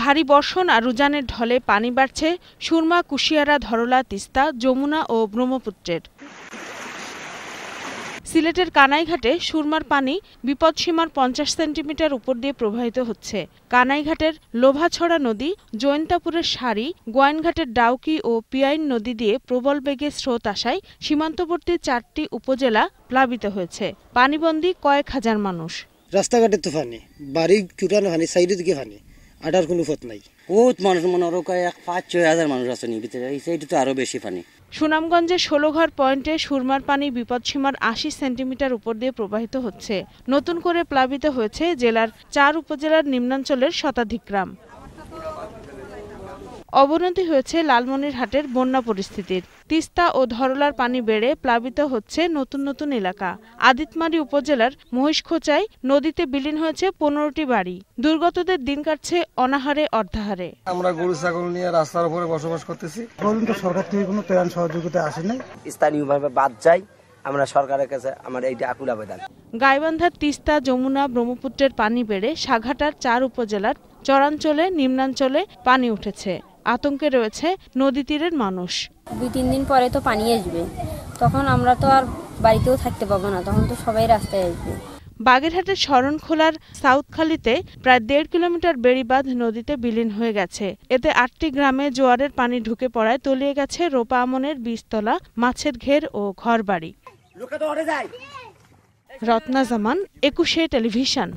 ভারী বর্ষণ আর উজানের ঢলে পানি বাড়ছে সুরমা কুশিয়ারা ধরলা তিস্তা যমুনা ও ব্রহ্মপুত্রের সিলেটের কানাইঘাটে সুরমার পানি বিপদসীমার পঞ্চাশ সেন্টিমিটার উপর দিয়ে প্রবাহিত হচ্ছে কানাইঘাটের লোভাছড়া নদী জয়ন্তাপুরের সারি গোয়াইনঘাটের ডাউকি ও পিয়াইন নদী দিয়ে প্রবল বেগে স্রোত আসায় সীমান্তবর্তী চারটি উপজেলা প্লাবিত হয়েছে পানিবন্দী কয়েক হাজার মানুষ রাস্তাঘাটে তো ফানি বাড়ি চুরানো ফানি সাইডের দিকে ফানি আটার কোনো ফত নাই বহুত মানুষ মনে আরো এক পাঁচ ছয় হাজার মানুষ আছে নি ভিতরে সেইটা তো আরো বেশি পানি সুনামগঞ্জের ষোলোঘর পয়েন্টে সুরমার পানি বিপদসীমার আশি সেন্টিমিটার উপর দিয়ে প্রবাহিত হচ্ছে নতুন করে প্লাবিত হয়েছে জেলার চার উপজেলার নিম্নাঞ্চলের শতাধিক গ্রাম অবনতি হয়েছে লালমনিরহাটের বন্যা পরিস্থিতির তিস্তা ও ধরলার পানি বেড়ে প্লাবিত হচ্ছে নতুন নতুন এলাকা আদিতমারি উপজেলার মহিষখোচায় নদীতে বিলীন হয়েছে পনেরোটি বাড়ি দুর্গতদের দিন কাটছে অনাহারে অর্ধাহারে আমরা গরু ছাগল নিয়ে রাস্তার উপরে বসবাস করতেছি সরকার থেকে কোনো ত্রাণ সহযোগিতা আসেনি স্থানীয়ভাবে বাদ যাই আমরা সরকারের কাছে আমার এইটা আকুল আবেদন গাইবান্ধার তিস্তা যমুনা ব্রহ্মপুত্রের পানি বেড়ে সাঘাটার চার উপজেলার চরাঞ্চলে নিম্নাঞ্চলে পানি উঠেছে আতঙ্কে রয়েছে নদী তীরের মানুষ দুই তিন দিন পরে তো পানি আসবে তখন আমরা তো আর বাড়িতেও থাকতে পাবো না তখন তো সবাই রাস্তায় আসবে বাগেরহাটের শরণখোলার সাউথখালিতে প্রায় দেড় কিলোমিটার বেড়িবাঁধ নদীতে বিলীন হয়ে গেছে এতে আটটি গ্রামে জোয়ারের পানি ঢুকে পড়ায় তলিয়ে গেছে রোপা আমনের বীজতলা মাছের ঘের ও ঘরবাড়ি রত্না জামান একুশে টেলিভিশন